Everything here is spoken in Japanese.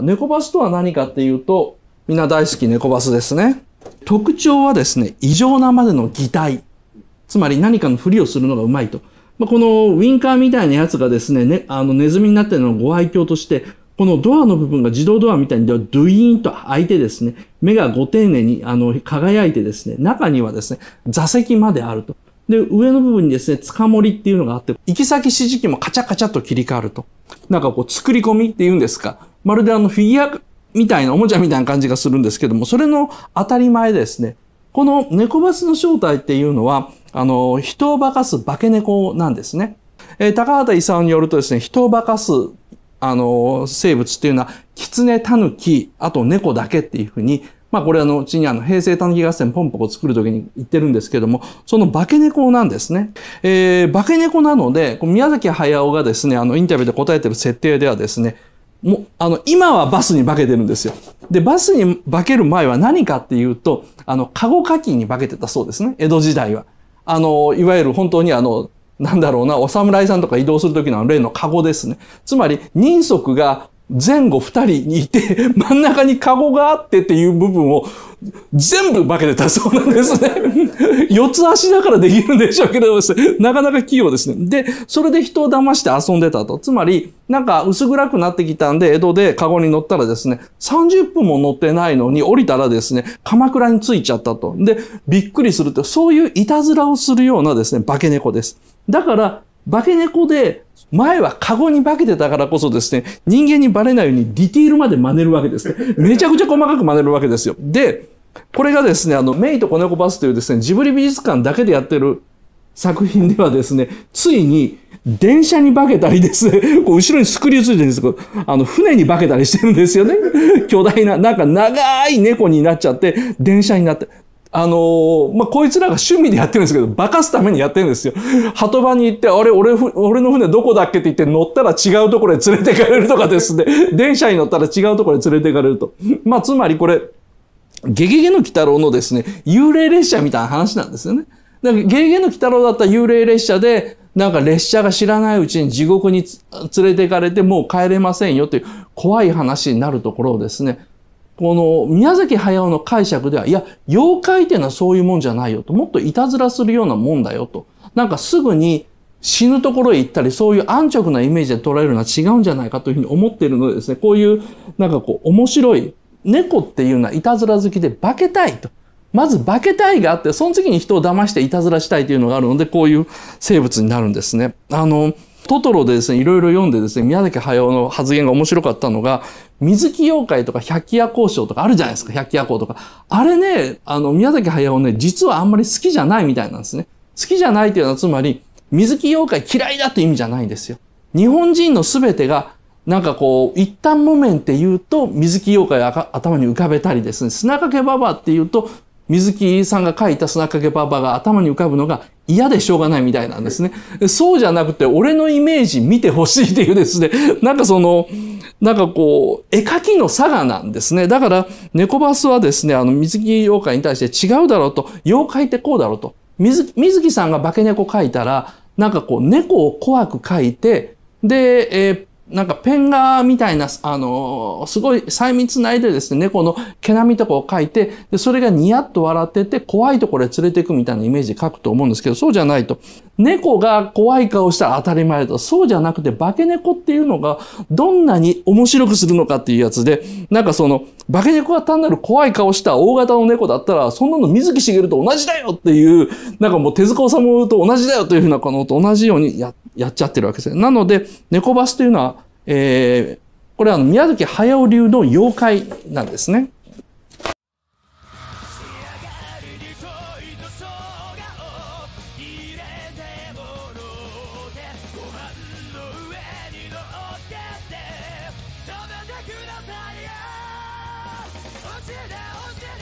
猫バスとは何かっていうと、みんな大好き猫バスですね。特徴はですね、異常なまでの擬態。つまり何かのふりをするのがうまいと。まあ、このウィンカーみたいなやつがですね、ねあのネズミになってるのをご愛嬌として、このドアの部分が自動ドアみたいにドゥイーンと開いてですね、目がご丁寧にあの輝いてですね、中にはですね、座席まであると。で、上の部分にですね、つかもりっていうのがあって、行き先指示器もカチャカチャと切り替わると。なんかこう、作り込みっていうんですか。まるであのフィギュアみたいな、おもちゃみたいな感じがするんですけども、それの当たり前ですね。この猫バスの正体っていうのは、あの、人を化かす化け猫なんですね。えー、高畑勲によるとですね、人を化かす、あの、生物っていうのは、キツネ、タヌキ、あと猫だけっていうふうに、まあこれあの、うちにあの、平成タヌキ合戦ポンポコ作るときに言ってるんですけども、その化け猫なんですね。えー、化け猫なので、宮崎駿がですね、あの、インタビューで答えてる設定ではですね、もあの、今はバスに化けてるんですよ。で、バスに化ける前は何かっていうと、あの、カゴ課金に化けてたそうですね。江戸時代は。あの、いわゆる本当にあの、なんだろうな、お侍さんとか移動するときの例のカゴですね。つまり、人足が前後二人にいて、真ん中にカゴがあってっていう部分を全部化けてたそうなんですね。四つ足だからできるんでしょうけれども、なかなか器用ですね。で、それで人を騙して遊んでたと。つまり、なんか薄暗くなってきたんで、江戸でカゴに乗ったらですね、30分も乗ってないのに降りたらですね、鎌倉に着いちゃったと。で、びっくりすると、そういういたずらをするようなですね、化け猫です。だから、化け猫で、前はカゴに化けてたからこそですね、人間にバレないようにディティールまで真似るわけですね。めちゃくちゃ細かく真似るわけですよ。で、これがですね、あの、メイと子猫バスというですね、ジブリ美術館だけでやってる作品ではですね、ついに、電車に化けたりですね、こう後ろにスクリューついてるんですけど、あの、船に化けたりしてるんですよね。巨大な、なんか長い猫になっちゃって、電車になって。あのー、まあ、こいつらが趣味でやってるんですけど、化かすためにやってるんですよ。鳩場に行って、あれ、俺、俺の船どこだっけって言って、乗ったら違うところへ連れてかれるとかですね。電車に乗ったら違うところへ連れてかれると。まあ、つまりこれ、ゲゲゲの鬼太郎のですね、幽霊列車みたいな話なんですよね。だからゲゲゲの鬼太郎だったら幽霊列車で、なんか列車が知らないうちに地獄に連れてかれてもう帰れませんよという怖い話になるところをですね、この宮崎駿の解釈では、いや、妖怪っていうのはそういうもんじゃないよと、もっといたずらするようなもんだよと。なんかすぐに死ぬところへ行ったり、そういう安直なイメージで捉えるのは違うんじゃないかというふうに思っているのでですね、こういう、なんかこう、面白い、猫っていうのはいたずら好きで化けたいと。まず化けたいがあって、その次に人を騙していたずらしたいというのがあるので、こういう生物になるんですね。あの、トトロでですね、いろいろ読んでですね、宮崎駿の発言が面白かったのが、水木妖怪とか百鬼夜行賞とかあるじゃないですか、百鬼夜行とか。あれね、あの、宮崎駿ね、実はあんまり好きじゃないみたいなんですね。好きじゃないっていうのは、つまり、水木妖怪嫌いだって意味じゃないんですよ。日本人の全てが、なんかこう、一旦木綿って言うと、水木妖怪を頭に浮かべたりですね、砂かけばばって言うと、水木さんが書いた砂かけばばが頭に浮かぶのが嫌でしょうがないみたいなんですね。そうじゃなくて、俺のイメージ見てほしいっていうですね、なんかその、なんかこう、絵描きの差がなんですね。だから、猫バスはですね、あの、水木妖怪に対して違うだろうと、妖怪ってこうだろうと。水水木さんが化け猫描いたら、なんかこう、猫を怖く描いて、で、えーなんかペン画みたいな、あの、すごい細密な絵でですね、猫の毛並みとかを描いて、で、それがニヤッと笑ってて、怖いところへ連れていくみたいなイメージで描くと思うんですけど、そうじゃないと。猫が怖い顔したら当たり前だと。そうじゃなくて、化け猫っていうのが、どんなに面白くするのかっていうやつで、なんかその、化け猫が単なる怖い顔した大型の猫だったら、そんなの水木しげると同じだよっていう、なんかもう手塚治虫と同じだよというふうなこのと同じようにやって、やっちゃってるわけですね。なので、猫バスというのは、えー、これは宮崎駿流の妖怪なんですね。落ちる落ちる